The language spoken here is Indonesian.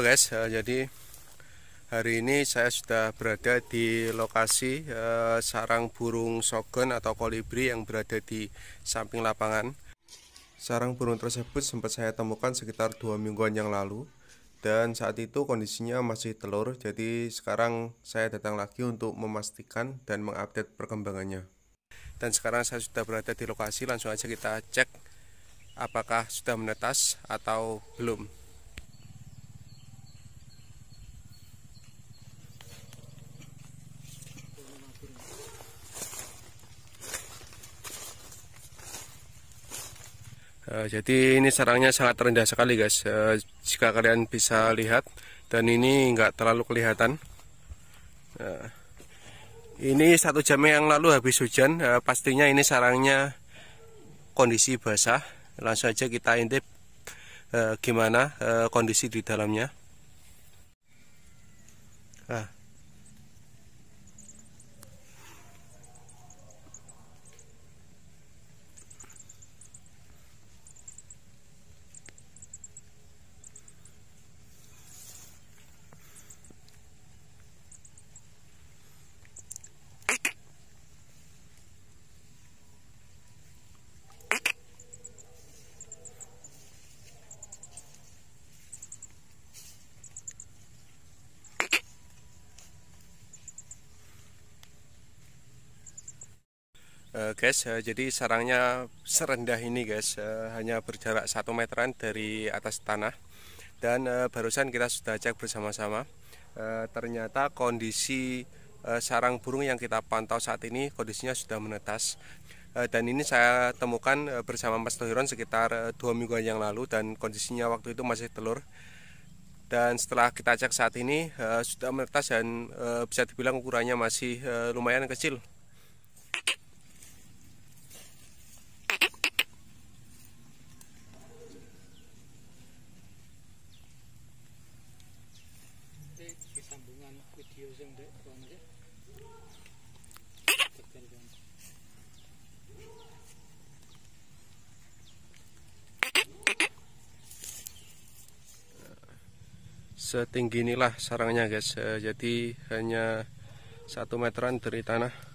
Halo guys, eh, jadi hari ini saya sudah berada di lokasi eh, sarang burung sogon atau kolibri yang berada di samping lapangan. Sarang burung tersebut sempat saya temukan sekitar dua mingguan yang lalu dan saat itu kondisinya masih telur, jadi sekarang saya datang lagi untuk memastikan dan mengupdate perkembangannya. Dan sekarang saya sudah berada di lokasi, langsung aja kita cek apakah sudah menetas atau belum. Eh, jadi ini sarangnya sangat rendah sekali guys eh, jika kalian bisa lihat dan ini nggak terlalu kelihatan eh, ini satu jam yang lalu habis hujan pastinya ini sarangnya kondisi basah langsung aja kita intip gimana kondisi di dalamnya ah. uh, guys uh, jadi sarangnya serendah ini guys uh, hanya berjarak satu meteran dari atas tanah dan uh, barusan kita sudah cek bersama-sama uh, ternyata kondisi uh, sarang burung yang kita pantau saat ini kondisinya sudah menetas dan ini saya temukan bersama Mas Tohiron sekitar dua minggu yang lalu dan kondisinya waktu itu masih telur dan setelah kita cek saat ini sudah menetas dan bisa dibilang ukurannya masih lumayan kecil setinggi inilah sarangnya guys eh, jadi hanya satu meteran dari tanah